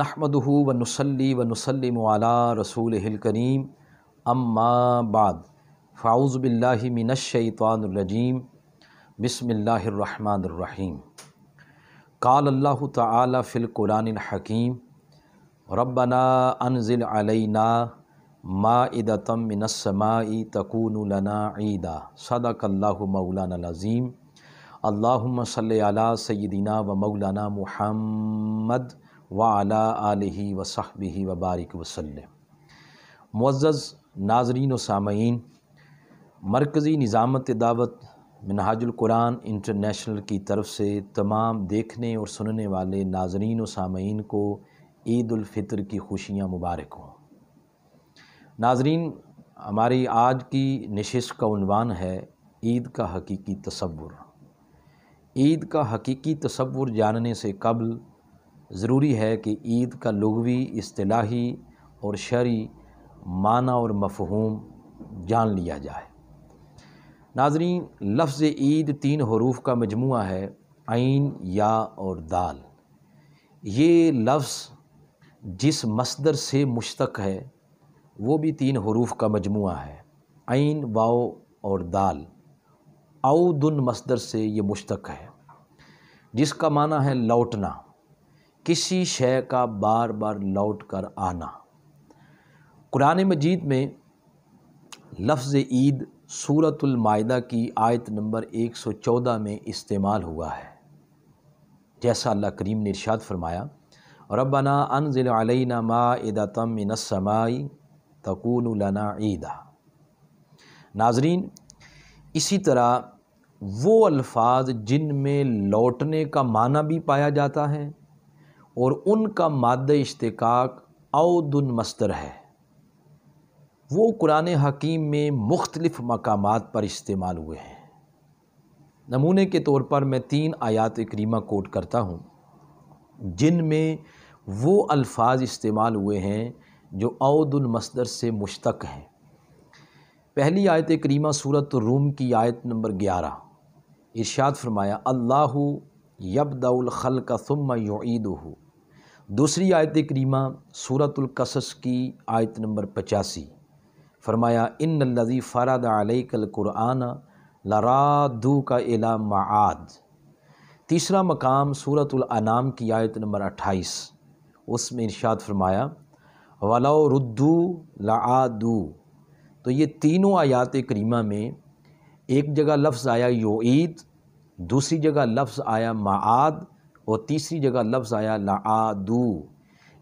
नहमदहू व नसली व नसलम आला रसूल करीम अम्मा बाद फ़ाउज़बिल्लिमिनशैतवानरजीम बसमीम काल अल्लाह ताली फ़िलकुरान हकीम रबना अनज़िल अलैना मादतम मिनसमाई तकून लना ईदा सदकल्लु मौलानाज़ीम अल्लाम सल सैदिना व मौलाना महमद वाला आलि व वबारक वसलम मुआज़ नाजरीन व सामीन मरकज़ी निज़ामत दावत मिनहाजुलकुरान इंटरनेशनल की तरफ से तमाम देखने और सुनने वाले नाजरीन व सामीन को ईदालफ़ितर की खुशियाँ मुबारक हों नाजरीन हमारी आज की नशस्त का उनवान है ईद का हकीकी तस्वुर ईद का हकीकी तसुर जानने से कबल ज़रूरी है कि ईद का लगवी असलाही और शरी माना और मफहूम जान लिया जाए नाजरीन लफ्ज़ ईद तीन हरूफ का मजमु है आइन या और दाल ये लफ्ज़ जिस मसदर से मुश्तक है वो भी तीन हरूफ का मजमु है आइन वाओ और दाल आउदन मसदर से ये मुश्तक है जिसका माना है लौटना किसी शय का बार बार लौट कर आना कुरान मजीद में लफ्ज़ ईद सूरतमायदा की आयत नंबर 114 में इस्तेमाल हुआ है जैसा अल्लाह करीम ने इरशाद फरमाया रबना अन अलैना मादतम नसमाई तकून लना ईदा नाजरीन इसी तरह वो अल्फाज जिन में लौटने का माना भी पाया जाता है और उनका माद इश्तकाक अवदुन मस्तर है वो कुरान हकीम में मुख्तलिफ़ मकाम पर इस्तेमाल हुए हैं नमूने के तौर पर मैं तीन आयात करीमा कोट करता हूँ जिन में वो अल्फाज इस्तेमाल हुए हैं जो अवदुल मस्दर से मुश्तक हैं पहली आयत करीमा सूरत रूम की आयत नंबर ग्यारह इर्शाद फरमाया अल्लाह यबदाउल खल का सुम यूद दूसरी आयत करीमा सूरतुल्कसस की आयत नंबर पचासी फरमाया इन लजी फ़राद क़ुरान लरादू का एला माद तीसरा मकाम सूरतुल्नाम की आयत नंबर अट्ठाईस उसमें इर्शाद फरमाया वला रुद्दू लादू तो ये तीनों आयात करीमा में एक जगह लफ्ज़ आया योद दूसरी जगह लफ्ज़ आया माद और तीसरी जगह लफ्ज़ आया लादू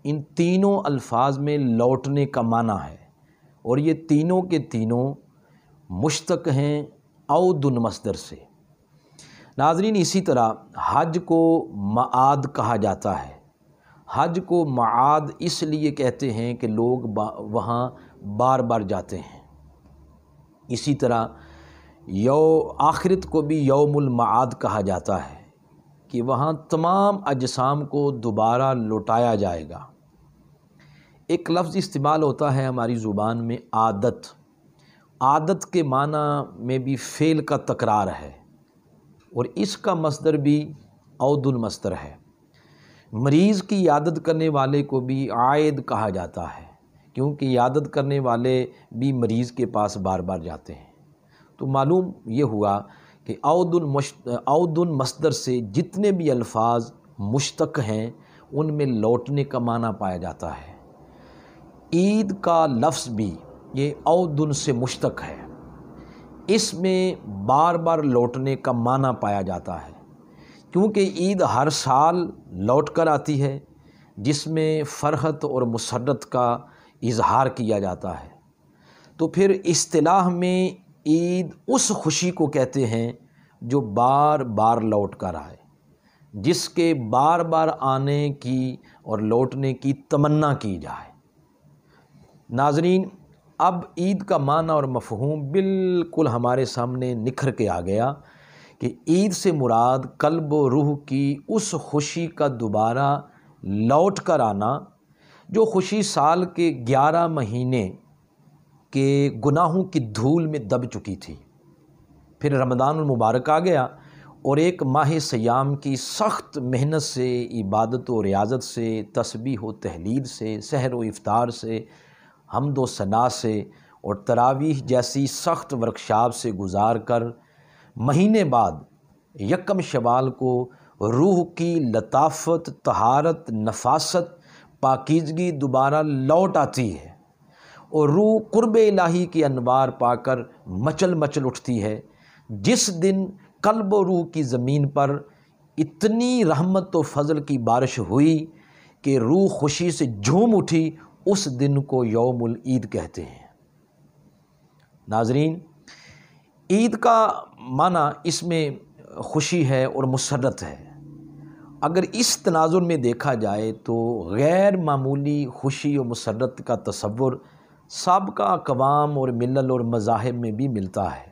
इन तीनों अल्फाज में लौटने का माना है और ये तीनों के तीनों मुश्तक हैं अवदन मसदर से नाजरीन इसी तरह हज को माद कहा जाता है हज को माद इसलिए कहते हैं कि लोग बा, वहाँ बार बार जाते हैं इसी तरह यौ आखिरत को भी यौमुल माद कहा जाता है कि वहाँ तमाम अजसाम को दोबारा लौटाया जाएगा एक लफ्ज़ इस्तेमाल होता है हमारी ज़ुबान में आदत आदत के माना में भी फ़ेल का तकरार है और इसका मस्दर भी मस्तर है मरीज़ की यादत करने वाले को भी आयद कहा जाता है क्योंकि यादत करने वाले भी मरीज़ के पास बार बार जाते हैं तो मालूम ये हुआ कि आउदुल आउदुल मस्दर से जितने भी अल्फाज मुश्तक हैं उनमें लौटने का माना पाया जाता है ईद का लफ्ज़ भी ये आउदुल से मुश्तक है इसमें बार बार लौटने का माना पाया जाता है क्योंकि ईद हर साल लौट कर आती है जिसमें फ़रहत और मसरत का इजहार किया जाता है तो फिर असलाह में ईद उस खुशी को कहते हैं जो बार बार लौट कर आए जिसके बार बार आने की और लौटने की तमन्ना की जाए नाजरीन अब ईद का माना और मफहूम बिल्कुल हमारे सामने निखर के आ गया कि ईद से मुराद कल्ब रूह की उस खुशी का दोबारा लौट कर आना जो खुशी साल के ग्यारह महीने के गुनाहों की धूल में दब चुकी थी फिर रमदान मुबारक आ गया और एक माह सयाम की सख्त मेहनत से इबादत और रियाजत से तस्बी व तहलील से सहर व इफ़ार से हमद व सना से और तरावीह जैसी सख्त वर्कशाप से गुजार कर महीने बाद यकम शवाल को रूह की लताफत तहारत नफासत पाकिजगी दोबारा लौट आती है और रूह कुर्ब इलाही के अनवार पाकर मचल मचल उठती है जिस दिन कल्ब रूह की ज़मीन पर इतनी रहमत व फजल की बारिश हुई कि रूह खुशी से झूम उठी उस दिन को यौमुल ईद कहते हैं नाजरीन ईद का माना इसमें खुशी है और मसरत है अगर इस तनाजुर में देखा जाए तो गैर मामूली खुशी और मसरत का तस्वुर सबका कवाम और मिलल और मज़ाहब में भी मिलता है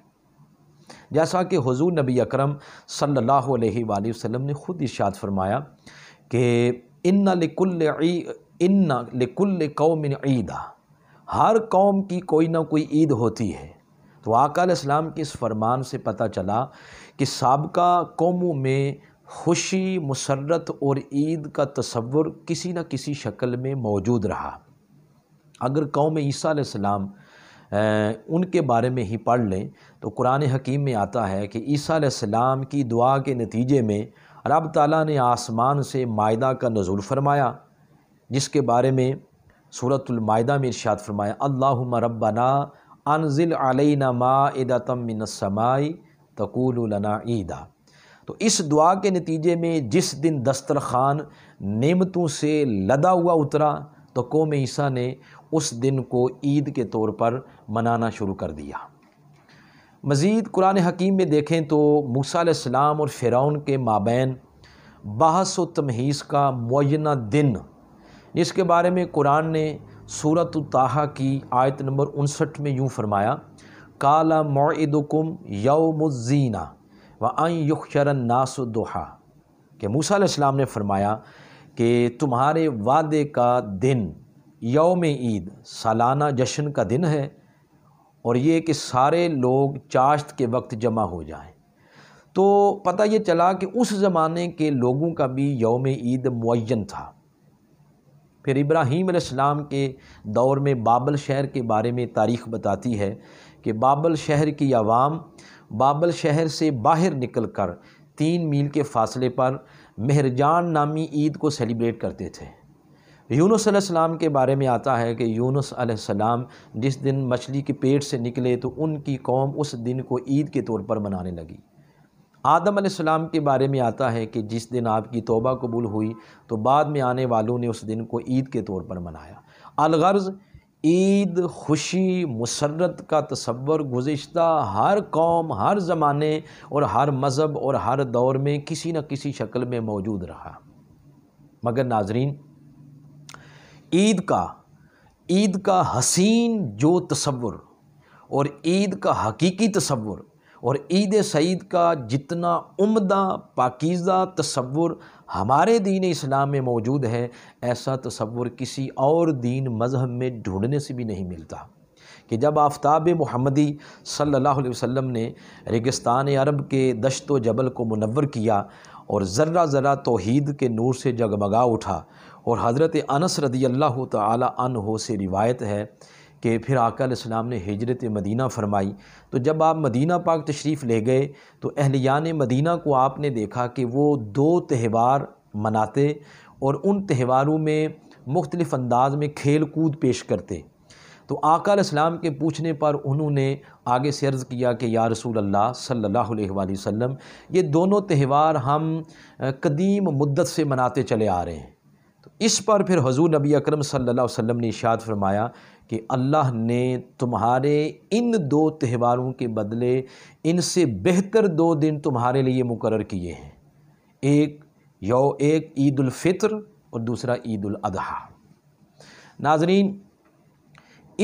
जैसा कि हजूर नबी अक्रम सल्लल्लाहु अलैहि ने ख़ुद इशाद फरमाया कि इन्ना लिकुल इन्ना लिकुल कौम ईदा हर कौम की कोई ना कोई ईद होती है तो आकाम के इस फरमान से पता चला कि सबका कौमों में खुशी मुसरत और ईद का तस्वुर किसी न किसी शक्ल में मौजूद रहा अगर कौम ईसा सलाम उनके बारे में ही पढ़ लें तो कुरान हकीम में आता है कि ईसा सलाम की दुआ के नतीजे में रब ताला ने आसमान से मायदा का नज़ुल फरमाया जिसके बारे में सूरतमायदा में इर्शाद फरमाया अल्लाह रब्बना अनजिल अलैना मादतम मिनसमाई तकूलना ईदा तो इस दुआ के नतीजे में जिस दिन दस्तरखान नेमतों से लदा हुआ उतरा तो कौम ईसा ने उस दिन को ईद के तौर पर मनाना शुरू कर दिया मज़ीद कुरान हकीम में देखें तो मूसम और फ़िरौन के माबेन बहस व तमहीस का मुना दिन जिसके बारे में कुरान ने सूरत ताहा की आयत नंबर उनसठ में यूँ फरमाया काला मौदकुम यौमज़ीना व युखरन नासुदोहा के मूसा ने फरमाया कि तुम्हारे वादे का दिन यौम ईद सालाना जश्न का दिन है और ये कि सारे लोग चाश्त के वक्त जमा हो जाएं तो पता ये चला कि उस ज़माने के लोगों का भी यौम ईद मुन था फिर इब्राहीम अलैहिस्सलाम के दौर में बाबल शहर के बारे में तारीख़ बताती है कि बाबल शहर की आवाम बाबल शहर से बाहर निकल कर तीन मील के फासले पर मेहरजान नामी ईद को सेलिब्रेट करते थे यूनुस अलैहिस्सलाम के बारे में आता है कि यूनुस अलैहिस्सलाम जिस दिन मछली के पेट से निकले तो उनकी कौम उस दिन को ईद के तौर पर मनाने लगी आदम अलैहिस्सलाम के बारे में आता है कि जिस दिन आपकी तौबा कबूल हुई तो बाद में आने वालों ने उस दिन को ईद के तौर पर मनाया अलगर्ज़ ईद खुशी मुसरत का तस्वर गुज्त हर कौम हर ज़माने और हर मज़हब और हर दौर में किसी न किसी शक्ल में मौजूद रहा मगर नाजरीन ईद का ईद का हसीन जो तस्वुर और ईद का हकीकी तस्वुर और ईद सईद का जितना उमदा पाकिज़ा तस्वुर हमारे दीन इस्लाम में मौजूद है ऐसा तस्वुर किसी और दीन मज़हब में ढूंढने से भी नहीं मिलता कि जब आफ्ताब महमदी सल्लल्लाहु अलैहि वसल्लम ने रेगिस्तान अरब के दशत जबल को मुनवर किया और ज़र्रा ज़रा तोहद के नूर से जगमगा उठा और हज़रत अनस रदी अल्लाह तन से रिवायत है कि फिर इस्लाम ने हजरत मदीना फरमाई तो जब आप मदीना पाक तशरीफ़ ले गए तो अहलियान मदीना को आपने देखा कि वो दो त्यौहार मनाते और उन त्यौहारों में मुख्तलिफ़ अंदाज में खेल कूद पेश करते तो इस्लाम के पूछने पर उन्होंने आगे से अर्ज़ किया कि या रसूल अल्लाह सल्लल्लाहु अलैहि वसल्लम ये दोनों त्यौहार हम कदीम मुद्दत से मनाते चले आ रहे हैं इस पर फिर हजूर नबी अकरम सल्लल्लाहु अलैहि वसल्लम ने इशाद फरमाया कि अल्लाह ने तुम्हारे इन दो त्यौहारों के बदले इनसे बेहतर दो दिन तुम्हारे लिए मुकर किए हैं एक यौ एक ईदालफ़ितर और दूसरा अजहा नाजरीन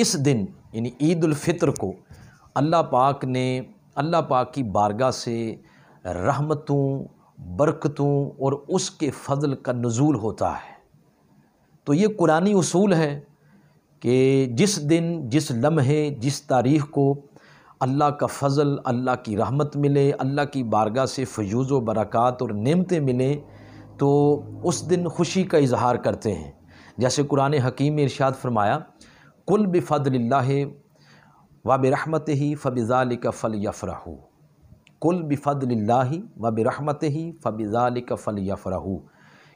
इस दिन यानी ईदालफ़ितर को अल्लाह पाक ने अल्लाह पाक की बारगाह से रहमतों बरकतों और उसके फ़जल का नज़ूल होता है तो ये कुरानी असूल है कि जिस दिन जिस लम्हे जिस तारीख़ को अल्लाह का फ़ज़ल अल्लाह की रहमत मिले अल्लाह की बारगाह से फजूज़ व बरक़ात और नमतें मिलें तो उस दिन खुशी का इजहार करते हैं जैसे कुरान हकीम में इरशाद फरमाया कुल बफ़दल व रहमत ही फ़बिज़ाल का फ़ल यफ़राहू कुल बफ़दल व रहमत ही फ़बिज़ाल का फ़ल यफ़राहू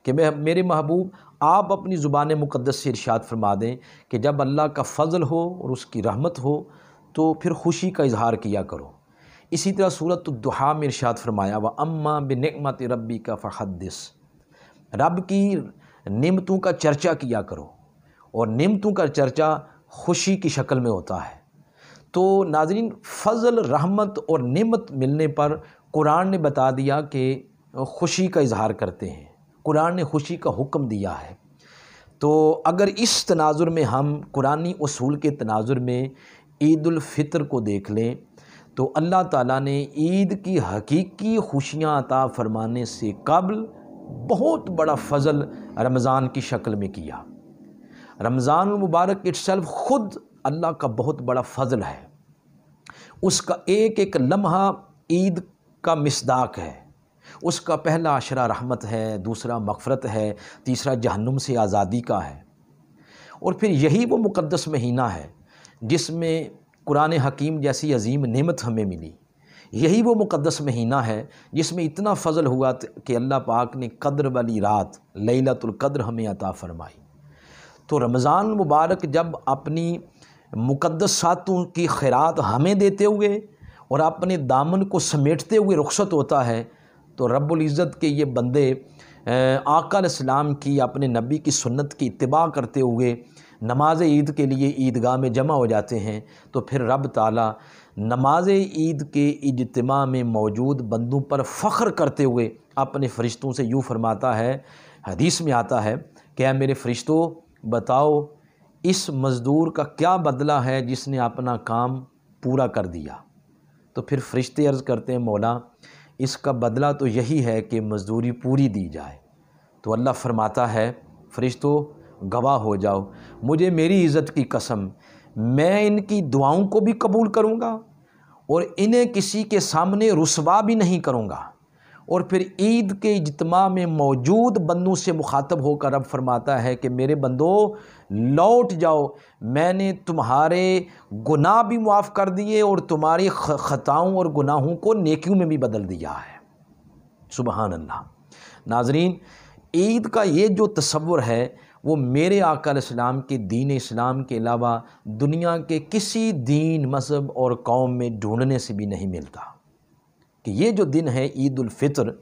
कि मैं मेरे महबूब आप अपनी ज़ुबान मुक़दस से इरशाद फरमा दें कि जब अल्लाह का फ़ज़ल हो और उसकी रहमत हो तो फिर खुशी का इजहार किया करो इसी तरह सूरत दुहा में इरशाद फरमाया व अम्मा बनमत रबी का फ़हदस रब की नमतों का चर्चा किया करो और नमतों का चर्चा खुशी की शक्ल में होता है तो नाजरीन फ़ज़ल रहमत और नमत मिलने पर कुरान ने बता दिया कि खुशी का इजहार करते हैं कुरान ने खुशी का हुक्म दिया है तो अगर इस तनाजुर में हम कुरानी असूल के तनाजुर में ईदालफ़ितर को देख लें तो अल्लाह ताला ने ईद की हकीकी खुशियाँ अता फ़रमाने से कबल बहुत बड़ा फ़जल रमज़ान की शक्ल में किया रमज़ान मुबारक सेल्फ ख़ुद अल्लाह का बहुत बड़ा फ़जल है उसका एक एक लम्हा ईद का मिसदाक है उसका पहला अशरा रहमत है दूसरा मफ़रत है तीसरा जहन्नुम से आज़ादी का है और फिर यही वो मुक़दस महीना है जिसमें कुरान हकीम जैसी अजीम नेमत हमें मिली यही वो मुक़दस महीना है जिसमें इतना फ़जल हुआ कि अल्लाह पाक ने कद्र वाली रात लतुल्क़द्र हमें अता फ़रमाई तो रमज़ान मुबारक जब अपनी मुक़दस सातों की खैरात हमें देते हुए और अपने दामन को समेटते हुए रुखसत होता है तो रब्ज़त के ये बंदे आकाम की अपने नबी की सुन्नत की इतबा करते हुए नमाज ईद के लिए ईदगाह में जमा हो जाते हैं तो फिर रब ताला नमाज ईद के इजतमा में मौजूद बंदों पर फ़ख्र करते हुए अपने फ़रिश्तों से यूँ फरमाता है हदीस में आता है क्या मेरे फ़रिश्तों बताओ इस मज़दूर का क्या बदला है जिसने अपना काम पूरा कर दिया तो फिर फ़रिश्ते अर्ज़ करते हैं मौला इसका बदला तो यही है कि मजदूरी पूरी दी जाए तो अल्लाह फरमाता है फ़रिश्तों गवाह हो जाओ मुझे मेरी इज़्ज़त की कसम मैं इनकी दुआओं को भी कबूल करूँगा और इन्हें किसी के सामने रसवा भी नहीं करूँगा और फिर ईद के इजतमा में मौजूद बंदों से मुखातब होकर अब फरमाता है कि मेरे बंदो लौट जाओ मैंने तुम्हारे गुनाह भी माफ़ कर दिए और तुम्हारी ख़ताओं और गुनाहों को नेकियों में भी बदल दिया है सुबहान अल्लाह नाजरीन ईद का ये जो तस्वुर है वो मेरे आकल इस्लाम के दीन इस्लाम के अलावा दुनिया के किसी दीन मज़हब और कौम में ढूंढने से भी नहीं मिलता कि ये जो दिन है ईद उल फ़ितर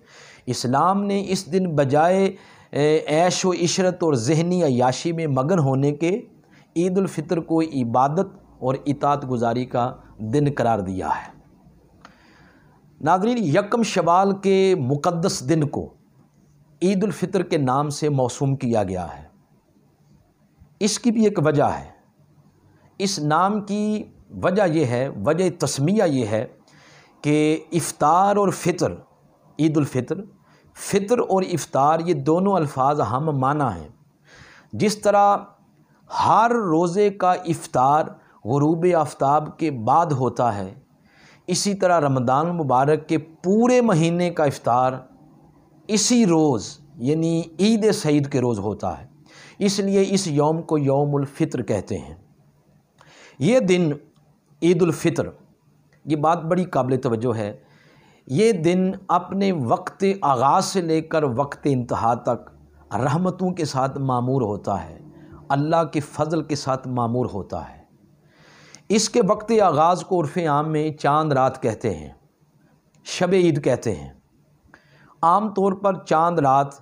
इस्लाम ने इस दिन बजाय ऐश व इशरत और जहनी अयाशी में मगन होने के ईद को इबादत और इतात गुजारी का दिन करार दिया है नागरिन यकम शबाल के मुक़दस दिन को ईद फ़ितर के नाम से मौसूम किया गया है इसकी भी एक वजह है इस नाम की वजह यह है वजह तस्मिया ये है कि इफ़ार और फितर ईद फ़ितर फ़ितर और इफ़ार ये दोनों अल्फाज हम माना हैं जिस तरह हर रोज़े का इफ़ार गरूब आफ्ताब के बाद होता है इसी तरह रमदान मुबारक के पूरे महीने का इफ़ार इसी रोज़ यानी ईद सईद के रोज़ होता है इसलिए इस यौम को फितर कहते हैं ये दिन ईदालफ़ितर ये बात बड़ी काबिल तवज्जो है ये दिन अपने वक्त आगाज़ से लेकर वक्त इंतहा तक रहमतों के साथ मामूर होता है अल्लाह के फ़ज़ल के साथ मामूर होता है इसके वक्त आगाज़ को उर्फ़ आम में चांद रात कहते हैं शब ईद कहते हैं आम तौर पर चांद रात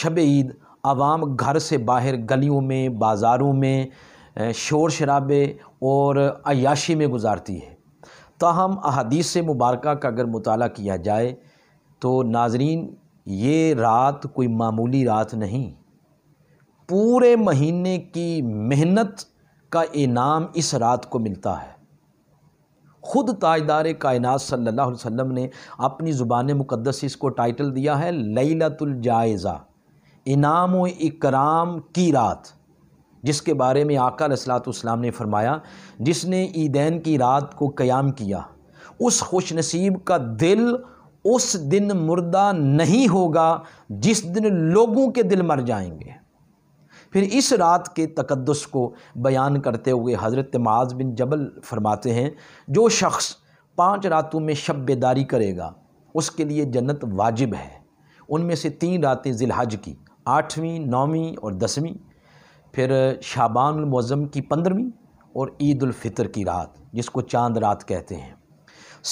शब ईद आवाम घर से बाहर गलियों में बाज़ारों में शोर शराबे और अयाशी में गुजारती है ताहम से मुबारक का अगर मुताल किया जाए तो नाजरीन ये रात कोई मामूली रात नहीं पूरे महीने की मेहनत का इनाम इस रात को मिलता है ख़ुद ताजदार कायनात सल्ला अलैहि ने अपनी ज़ुबान मुक़दस इसको टाइटल दिया है लई जायज़ा इनाम व इकराम की रात जिसके बारे में आका असलातम ने फ़रमाया जिसने ईदैन की रात को क़याम किया उस खुश नसीब का दिल उस दिन मुर्दा नहीं होगा जिस दिन लोगों के दिल मर जाएंगे फिर इस रात के तकदस को बयान करते हुए हज़रत माज बिन जबल फरमाते हैं जो शख्स पाँच रातों में शब करेगा उसके लिए जन्नत वाजिब है उनमें से तीन रातें जिलहज की आठवीं नौवीं और दसवीं फिर शाबान मज़म की पंद्रहवीं और ईदालफ़ितर की रात जिसको चांद रात कहते हैं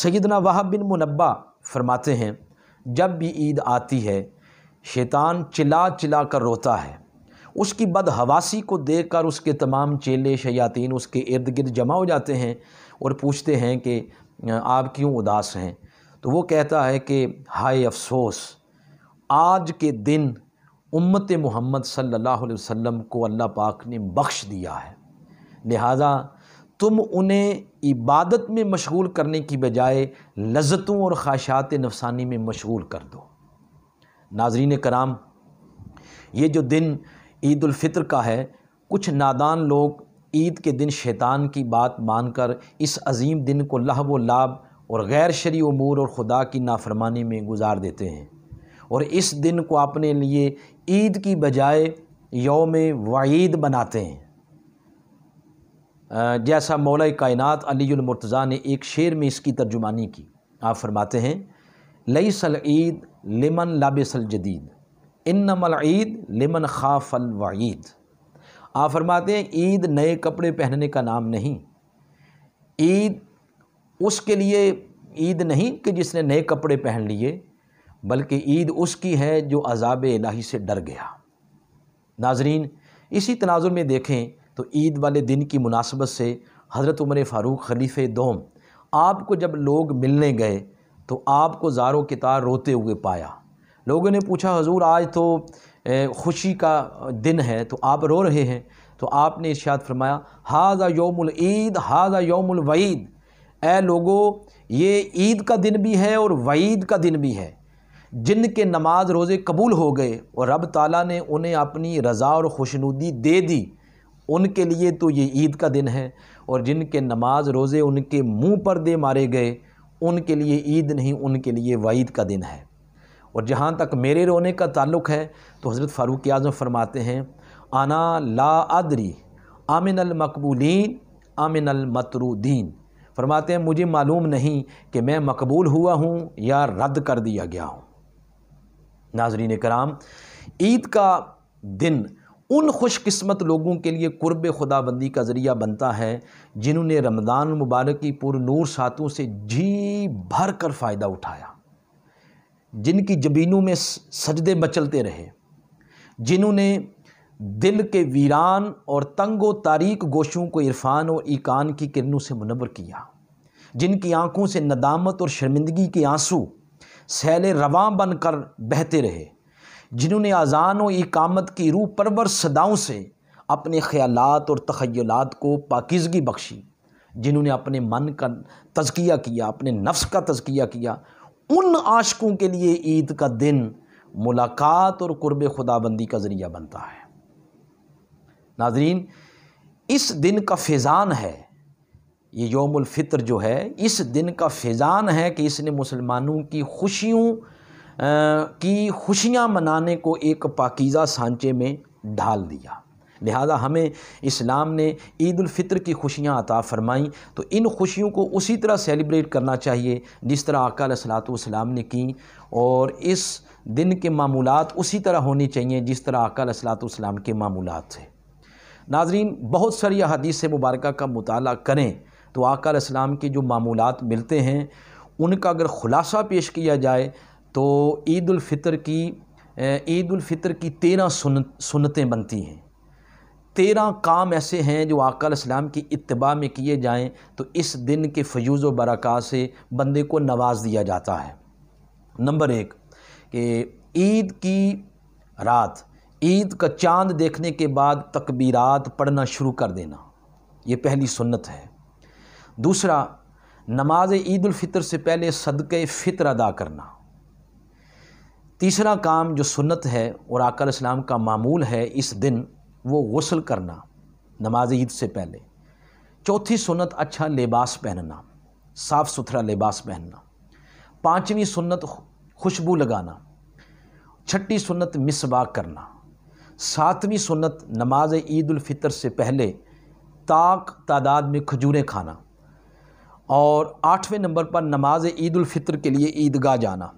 सैदना वहाब बिन मुनबा फरमाते हैं जब भी ईद आती है शैतान चिल्ला चिल्ला कर रोता है उसकी बदहवासी को देख कर उसके तमाम चेले शयातीन उसके इर्द गिर्द जमा हो जाते हैं और पूछते हैं कि आप क्यों उदास हैं तो वो कहता है कि हाय अफसोस आज के दिन उम्मत मोहम्मद सल्लल्लाहु अलैहि वसल्लम को अल्लाह पाक ने बख्श दिया है लिहाजा तुम उन्हें इबादत में मशगूल करने की बजाय लज्जतों और ख्वाशात नफसानी में मशगूल कर दो नाजरीन कराम ये जो दिन ईदालफ़ितर का है कुछ नादान लोग ईद के दिन शैतान की बात मानकर इस अजीम दिन को लहब लाभ और गैर शरी अमूर और ख़ुदा की नाफरमानी में गुजार देते हैं और इस दिन को अपने लिए ईद की बजाय योम वईद बनाते हैं जैसा मौल कायनत अलीमरतज़ा ने एक शेर में इसकी तर्जुमानी की आप फरमाते हैं लई सल ईद लिमन सल जदीद इन नमल ईद लिमन खाफल वईद आप फरमाते हैं ईद नए कपड़े पहनने का नाम नहीं ईद उसके लिए ईद नहीं कि जिसने नए कपड़े पहन लिए बल्कि ईद उसकी है जो अजाब इलाही से डर गया नाजरीन इसी तनाजुर में देखें तो ईद वाले दिन की मुनासबत से हज़रत उमर फ़ारूक खलीफ़ दोम आपको जब लोग मिलने गए तो आपको जारों कितार रोते हुए पाया लोगों ने पूछा हजूर आज तो खुशी का दिन है तो आप रो रहे हैं तो आपने इर्शाद फरमाया हाजा योमुल ईद हाजा योमुल वईद ए लोगो ये ईद का दिन भी है और वईद का दिन भी है जिनके नमाज रोज़े कबूल हो गए और रब ताला ने उन्हें अपनी रज़ा और खुशनुदी दे दी उनके लिए तो ये ईद का दिन है और जिनके नमाज रोज़े उनके मुंह पर दे मारे गए उनके लिए ईद नहीं उनके लिए वईद का दिन है और जहाँ तक मेरे रोने का ताल्लुक़ है तो हज़रत फ़ारूक आज़म फ़रमाते हैं आना ला आदरी आमिन अलमकबूलिन आमिन अलमतरुद्दीन फरमाते हैं मुझे मालूम नहीं कि मैं मकबूल हुआ हूँ या रद्द कर दिया गया हूँ नाजरीन कराम ईद का दिन उन खुशकस्मत लोगों के लिए कुर्ब खुदाबंदी का ज़रिया बनता है जिन्होंने रमज़ान मुबारक की पुरनूर सातों से जी भर कर फ़ायदा उठाया जिनकी जबीनों में सजदे मचलते रहे जिन्होंने दिल के वीरान और तंगो तारीक गोशों को इरफान और ईकान की किरणों से मुनवर किया जिनकी आंखों से नदामत और शर्मिंदगी के आंसू सैल रवान बन कर बहते रहे जिन्होंने अजान व इकामत की रूह परवर सदाओं से अपने ख्याल और तखयलात को पाकिजगी बख्शी जिन्होंने अपने मन का तजकिया किया अपने नफ्स का तजकिया किया उन आशकों के लिए ईद का दिन मुलाकात और कुर्ब खुदाबंदी का ज़रिया बनता है नाजरीन इस दिन का फैज़ान है ये फितर जो है इस दिन का फैज़ान है कि इसने मुसलमानों की खुशियों की खुशियाँ मनाने को एक पाकिज़ा सांचे में ढाल दिया लिहाजा हमें इस्लाम ने ईदालफ़ितर की खुशियाँ अता फ़रमाईं तो इन खुशियों को उसी तरह सेलिब्रेट करना चाहिए जिस तरह अकाल सलातम ने की और इस दिन के मामूल उसी तरह होने चाहिए जिस तरह अकाल सलातम के मामूल थे नाजरीन बहुत सारी अदीस मुबारक का मताल करें तो आका इस्लाम के जो मामूलत मिलते हैं उनका अगर ख़ुलासा पेश किया जाए तो ईदालफ़ितर की ईदालफ़ितर की तेरह सुन सुनतें बनती हैं तेरह काम ऐसे हैं जो आकल इस्लाम की इतबा में किए जाएं तो इस दिन के फ्यूज़ व से बंदे को नवाज दिया जाता है नंबर एक कि ईद की रात ईद का चांद देखने के बाद तकबीरात पढ़ना शुरू कर देना ये पहली सुन्नत है दूसरा नमाज ईदालफ़ितर से पहले सदक़ फ़ितर अदा करना तीसरा काम जो सुन्नत है और आकल इस्लाम का मामूल है इस दिन वो गसल करना नमाज ईद से पहले चौथी सुन्नत अच्छा लिबास पहनना साफ़ सुथरा लिबास पहनना पाँचवीं सुन्नत खुशबू लगाना छठी सुन्नत मिसबा करना सातवीं सुन्नत नमाज ईदालफ़ितर से पहले ताक तादाद में खजूरें खाना और आठवें नंबर पर नमाज ईदालफ़ितर के लिए ईदगाह जाना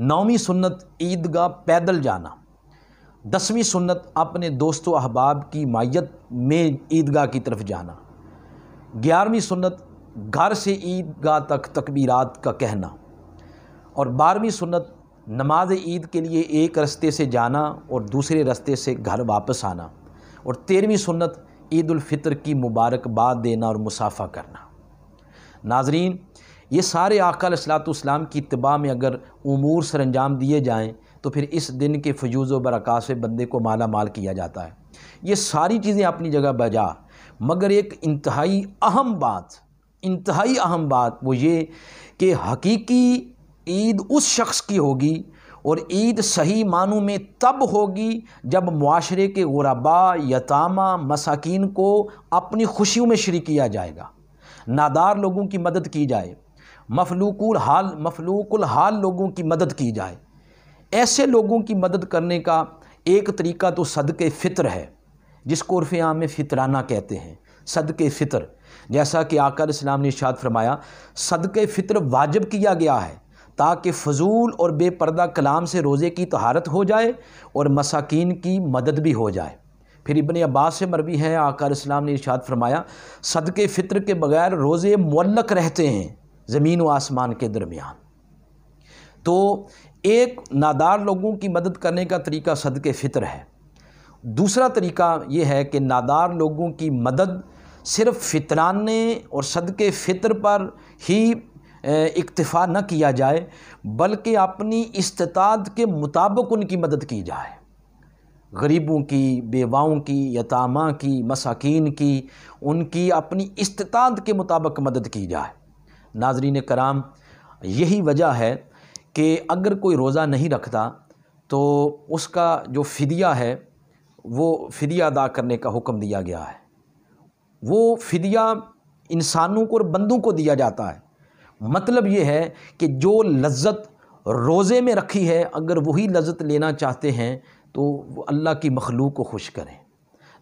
नौवीं सुन्नत ईदगाह पैदल जाना दसवीं सुन्नत अपने दोस्तों अहबाब की मायत में ईदगाह की तरफ जाना ग्यारहवीं सुन्नत घर से ईदगाह तक तकबीरात का कहना और बारहवीं सुन्नत नमाज ईद के लिए एक रस्ते से जाना और दूसरे रस्ते से घर वापस आना और तेरहवीं सुन्नत ईदालफ़ितर की मुबारकबाद देना और मुसाफ़ा करना नाजरीन ये सारे असलात इस्लाम की इतबा में अगर उमूर सर अंजाम दिए जाएँ तो फिर इस दिन के फजूज़ व बरक़ात से बंदे को माला माल किया जाता है ये सारी चीज़ें अपनी जगह बजा मगर एक इंतहाई अहम बात इंतहाई अहम बात वो ये कि हकीकी ईद उस शख्स की होगी और ईद सही मानों में तब होगी जब माशरे के गुरबा यतामा मसाकिन को अपनी खुशियों में शरीक किया जाएगा नादार लोगों की मदद की जाए मफलूकुल हाल मफलूकुल हाल लोगों की मदद की जाए ऐसे लोगों की मदद करने का एक तरीका तो सदक़ फ़ितर है जिसको उर्फ़ आम फ़ितराना कहते हैं सदक़ फ़ितर जैसा कि आकर इस्लाम ने इशाद फरमाया सदक़ फ़ितर वाजिब किया गया है ताकि फजूल और बेपर्दा कलाम से रोज़े की तहारत हो जाए और मसाकिन की मदद भी हो जाए फिर इबन अब्बास से मरवी है आकार इस्लाम ने इर्शाद फरमाया सदक़ फ़ितर के बग़ैर रोज़े मलक रहते हैं ज़मीन व आसमान के दरमियान तो एक नादार लोगों की मदद करने का तरीका सदक़ फ़ितर है दूसरा तरीका ये है कि नादार लोगों की मदद सिर्फ फितराने और सदके फ़ितर पर ही इक्तफ़ा न किया जाए बल्कि अपनी इस्तात के मुताबिक उनकी मदद की जाए गरीबों की बेवाओं की यतामा की मसाकिन की उनकी अपनी इस्तात के मुताबिक मदद की जाए नाजरीन कराम यही वजह है कि अगर कोई रोज़ा नहीं रखता तो उसका जो फ़िदिया है वो फ़िदिया अदा करने का हुक्म दिया गया है वो फ़िदिया इंसानों को और बंदों को दिया जाता है मतलब ये है कि जो लज्जत रोज़े में रखी है अगर वही लज्जत लेना चाहते हैं तो वो अल्लाह की मखलूक को खुश करें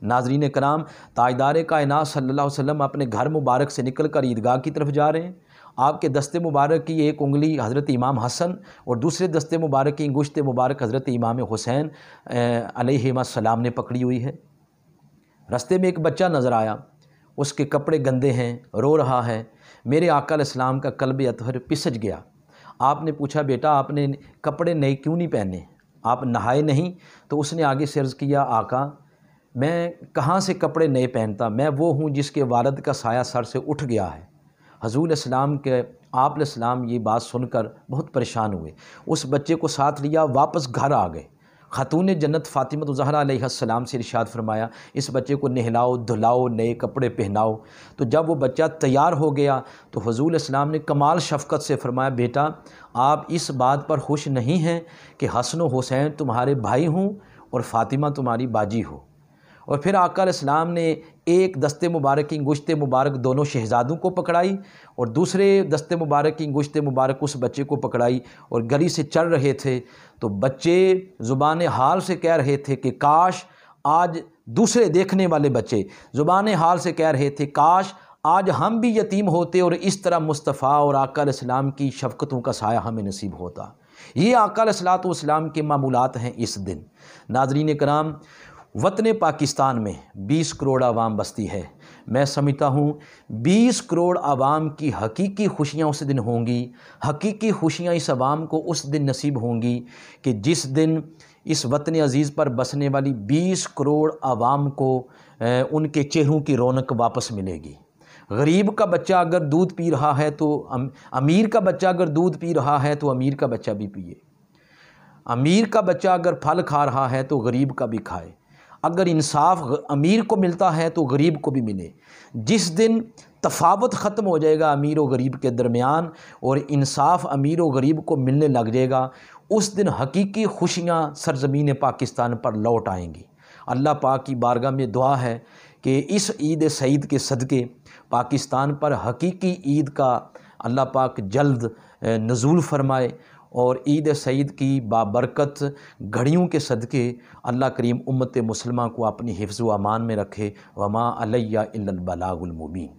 नाजरीन कराम ताजदार कायनात सल्ला वसम अपने घर मुबारक से निकल कर ईदगाह की तरफ जा रहे हैं आपके दस्ते मुबारक की एक उंगली हज़रत इमाम हसन और दूसरे दस्ते मुबारक की गुश्त मुबारक हज़रत इमाम हुसैन सलाम ने पकड़ी हुई है रस्ते में एक बच्चा नज़र आया उसके कपड़े गंदे हैं रो रहा है मेरे आकल इस्लाम का कल्ब अतहर पिसज गया आपने पूछा बेटा आपने कपड़े नए क्यों नहीं पहने आप नहाए नहीं तो उसने आगे सर्ज किया आका मैं कहाँ से कपड़े नहीं पहनता मैं वो हूँ जिसके वालद का साया सर से उठ गया है हजूल इस्लाम के आप ये बात सुनकर बहुत परेशान हुए उस बच्चे को साथ लिया वापस घर आ गए ख़ातून जन्नत फ़ातिमत तो ज़हराम से इरशाद फरमाया इस बच्चे को नहलाओ धुलाओ नए कपड़े पहनाओ तो जब वो बच्चा तैयार हो गया तो हजूल इस्लाम ने कमाल शफकत से फरमाया बेटा आप इस बात पर खुश नहीं हैं कि हसन हुसैन तुम्हारे भाई हों और फ़ातिमा तुम्हारी बाजी हो और फिर आकर इस्लाम ने एक दस्ते मुबारक की गुश्त मुबारक दोनों शहजादों को पकड़ाई और दूसरे दस्ते मुबारक की गुश्त मुबारक उस बच्चे को पकड़ाई और गली से चल रहे थे तो बच्चे ज़ुबान हाल से कह रहे थे कि काश आज दूसरे देखने वाले बच्चे ज़ुबान हाल से कह रहे थे काश आज हम भी यतीम होते और इस तरह मुस्तफ़ा और आकल इस्लाम की शफकतों का साया हमें नसीब होता ये आकल असलात इस्लाम के मामूलत हैं इस दिन नाजरीन कराम वतन पाकिस्तान में 20 करोड़ आवाम बसती है मैं समझता हूँ 20 करोड़ आवाम की हकीकी खुशियाँ उस दिन होंगी हकीकी खुशियाँ इस आवाम को उस दिन नसीब होंगी कि जिस दिन इस वतन अज़ीज़ पर बसने वाली 20 करोड़ आवाम को ए, उनके चेहरों की रौनक वापस मिलेगी गरीब का बच्चा अगर दूध पी रहा है तो अम, अमीर का बच्चा अगर दूध पी रहा है तो अमीर का बच्चा भी पिए अमीर का बच्चा अगर फल खा रहा है तो गरीब का भी खाए अगर इंसाफ अमीर को मिलता है तो गरीब को भी मिले जिस दिन तफावत ख़त्म हो जाएगा अमीर और गरीब के दरमियान और इंसाफ अमीर और गरीब को मिलने लग जाएगा उस दिन हकीकी खुशियाँ सरजमीन पाकिस्तान पर लौट आएंगी अल्लाह पाक की बारगाह में दुआ है कि इस ईद सईद के सदक़े पाकिस्तान पर हकीकी ईद का अल्लाह पाक जल्द नज़ूल फरमाए और ईद सईद की बाबरकत घड़ियों के सदक़े अल्लाह करीम उम्मत मुसलमा को अपनी हिफ्ज़ अमान में रखे वमा अलैया इल्लल बलागुल मुबीन